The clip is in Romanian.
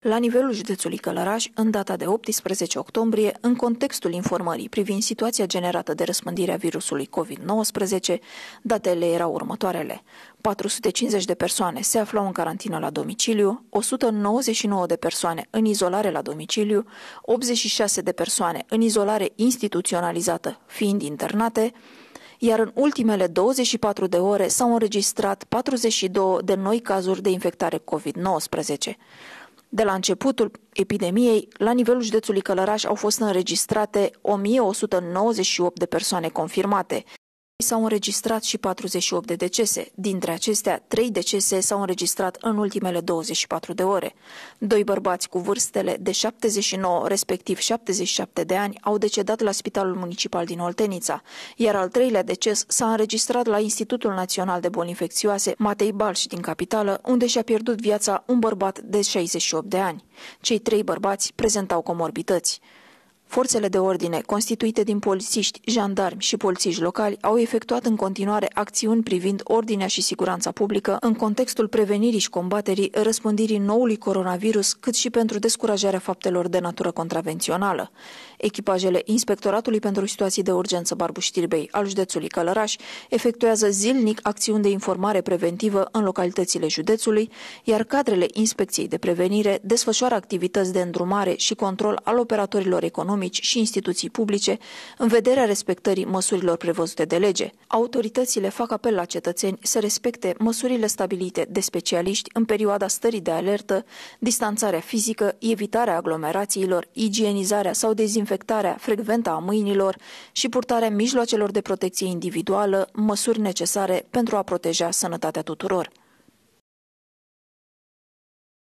La nivelul județului Călăraș, în data de 18 octombrie, în contextul informării privind situația generată de răspândirea virusului COVID-19, datele erau următoarele. 450 de persoane se aflau în carantină la domiciliu, 199 de persoane în izolare la domiciliu, 86 de persoane în izolare instituționalizată fiind internate, iar în ultimele 24 de ore s-au înregistrat 42 de noi cazuri de infectare COVID-19. De la începutul epidemiei, la nivelul județului Călăraș au fost înregistrate 1198 de persoane confirmate s-au înregistrat și 48 de decese. Dintre acestea, 3 decese s-au înregistrat în ultimele 24 de ore. Doi bărbați cu vârstele de 79, respectiv 77 de ani, au decedat la Spitalul Municipal din Oltenița, iar al treilea deces s-a înregistrat la Institutul Național de Boli Infecțioase Matei Balș din capitală, unde și-a pierdut viața un bărbat de 68 de ani. Cei trei bărbați prezentau comorbități. Forțele de ordine, constituite din polițiști, jandarmi și polițiști locali, au efectuat în continuare acțiuni privind ordinea și siguranța publică în contextul prevenirii și combaterii răspândirii noului coronavirus, cât și pentru descurajarea faptelor de natură contravențională. Echipajele Inspectoratului pentru Situații de Urgență Barbu Știrbei al județului Călăraș efectuează zilnic acțiuni de informare preventivă în localitățile județului, iar cadrele Inspecției de Prevenire desfășoară activități de îndrumare și control al operatorilor economici economici și instituții publice în vederea respectării măsurilor prevăzute de lege. Autoritățile fac apel la cetățeni să respecte măsurile stabilite de specialiști în perioada stării de alertă, distanțarea fizică, evitarea aglomerațiilor, igienizarea sau dezinfectarea frecventă a mâinilor și purtarea mijloacelor de protecție individuală, măsuri necesare pentru a proteja sănătatea tuturor.